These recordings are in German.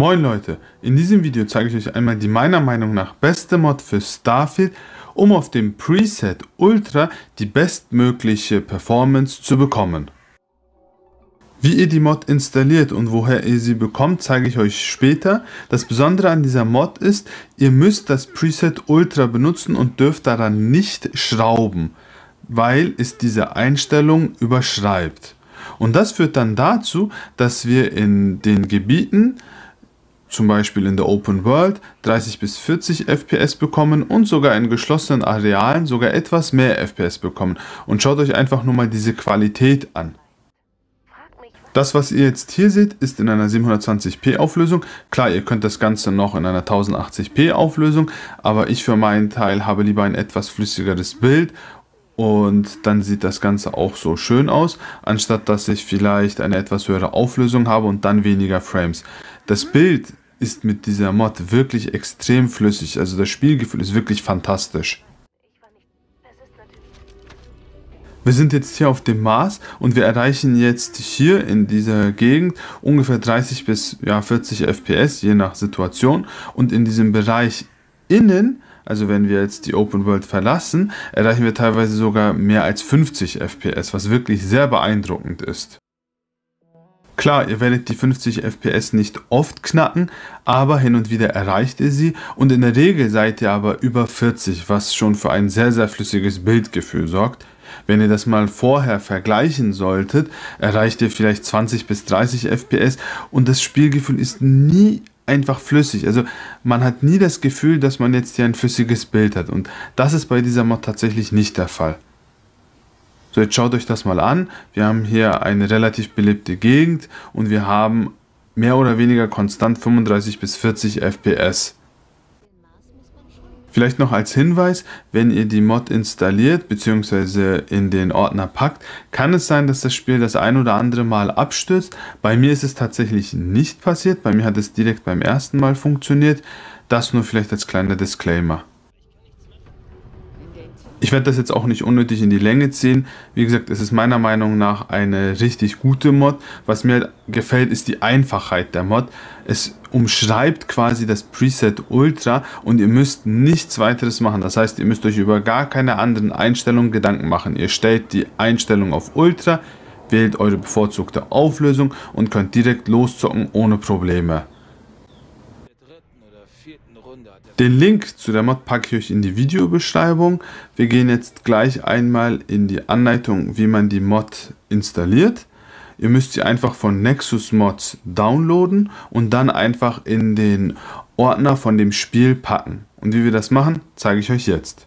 Moin Leute, in diesem Video zeige ich euch einmal die meiner Meinung nach beste Mod für Starfield, um auf dem Preset Ultra die bestmögliche Performance zu bekommen. Wie ihr die Mod installiert und woher ihr sie bekommt, zeige ich euch später. Das Besondere an dieser Mod ist, ihr müsst das Preset Ultra benutzen und dürft daran nicht schrauben, weil es diese Einstellung überschreibt. Und das führt dann dazu, dass wir in den Gebieten zum Beispiel in der Open World 30 bis 40 FPS bekommen und sogar in geschlossenen Arealen sogar etwas mehr FPS bekommen. Und schaut euch einfach nur mal diese Qualität an. Das, was ihr jetzt hier seht, ist in einer 720p Auflösung. Klar, ihr könnt das Ganze noch in einer 1080p Auflösung, aber ich für meinen Teil habe lieber ein etwas flüssigeres Bild und dann sieht das Ganze auch so schön aus, anstatt dass ich vielleicht eine etwas höhere Auflösung habe und dann weniger Frames. Das Bild ist mit dieser Mod wirklich extrem flüssig. Also das Spielgefühl ist wirklich fantastisch. Wir sind jetzt hier auf dem Mars und wir erreichen jetzt hier in dieser Gegend ungefähr 30 bis ja, 40 FPS, je nach Situation. Und in diesem Bereich innen, also wenn wir jetzt die Open World verlassen, erreichen wir teilweise sogar mehr als 50 FPS, was wirklich sehr beeindruckend ist. Klar, ihr werdet die 50 FPS nicht oft knacken, aber hin und wieder erreicht ihr sie und in der Regel seid ihr aber über 40, was schon für ein sehr, sehr flüssiges Bildgefühl sorgt. Wenn ihr das mal vorher vergleichen solltet, erreicht ihr vielleicht 20 bis 30 FPS und das Spielgefühl ist nie einfach flüssig. Also man hat nie das Gefühl, dass man jetzt hier ein flüssiges Bild hat und das ist bei dieser Mod tatsächlich nicht der Fall. So, jetzt schaut euch das mal an. Wir haben hier eine relativ belebte Gegend und wir haben mehr oder weniger konstant 35 bis 40 FPS. Vielleicht noch als Hinweis, wenn ihr die Mod installiert bzw. in den Ordner packt, kann es sein, dass das Spiel das ein oder andere Mal abstürzt. Bei mir ist es tatsächlich nicht passiert, bei mir hat es direkt beim ersten Mal funktioniert. Das nur vielleicht als kleiner Disclaimer ich werde das jetzt auch nicht unnötig in die Länge ziehen. Wie gesagt, es ist meiner Meinung nach eine richtig gute Mod. Was mir gefällt, ist die Einfachheit der Mod. Es umschreibt quasi das Preset Ultra und ihr müsst nichts weiteres machen. Das heißt, ihr müsst euch über gar keine anderen Einstellungen Gedanken machen. Ihr stellt die Einstellung auf Ultra, wählt eure bevorzugte Auflösung und könnt direkt loszocken ohne Probleme. Den Link zu der Mod packe ich euch in die Videobeschreibung. Wir gehen jetzt gleich einmal in die Anleitung, wie man die Mod installiert. Ihr müsst sie einfach von Nexus Mods downloaden und dann einfach in den Ordner von dem Spiel packen. Und wie wir das machen, zeige ich euch jetzt.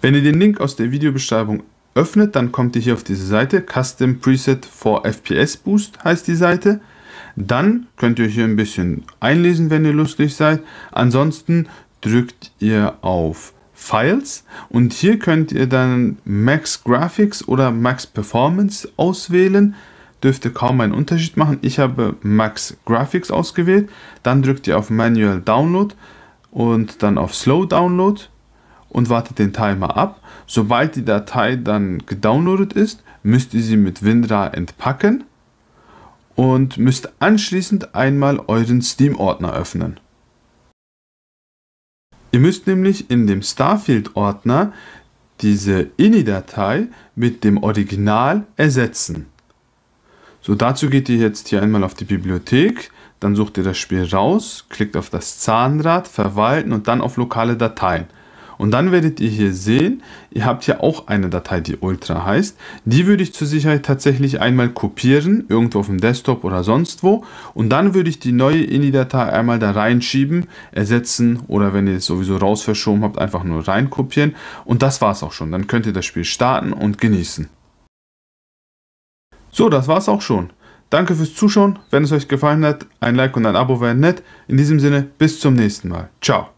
Wenn ihr den Link aus der Videobeschreibung öffnet, dann kommt ihr hier auf diese Seite. Custom Preset for FPS Boost heißt die Seite. Dann könnt ihr hier ein bisschen einlesen, wenn ihr lustig seid. Ansonsten drückt ihr auf Files und hier könnt ihr dann Max Graphics oder Max Performance auswählen. Dürfte kaum einen Unterschied machen. Ich habe Max Graphics ausgewählt. Dann drückt ihr auf Manual Download und dann auf Slow Download und wartet den Timer ab. Sobald die Datei dann gedownloadet ist, müsst ihr sie mit WinRAR entpacken und müsst anschließend einmal euren Steam-Ordner öffnen. Ihr müsst nämlich in dem Starfield-Ordner diese INI-Datei mit dem Original ersetzen. So, dazu geht ihr jetzt hier einmal auf die Bibliothek, dann sucht ihr das Spiel raus, klickt auf das Zahnrad, verwalten und dann auf lokale Dateien. Und dann werdet ihr hier sehen, ihr habt hier auch eine Datei, die Ultra heißt. Die würde ich zur Sicherheit tatsächlich einmal kopieren, irgendwo auf dem Desktop oder sonst wo. Und dann würde ich die neue INI-Datei einmal da reinschieben, ersetzen oder wenn ihr es sowieso raus verschoben habt, einfach nur reinkopieren. Und das war es auch schon. Dann könnt ihr das Spiel starten und genießen. So, das war es auch schon. Danke fürs Zuschauen. Wenn es euch gefallen hat, ein Like und ein Abo wären nett. In diesem Sinne, bis zum nächsten Mal. Ciao.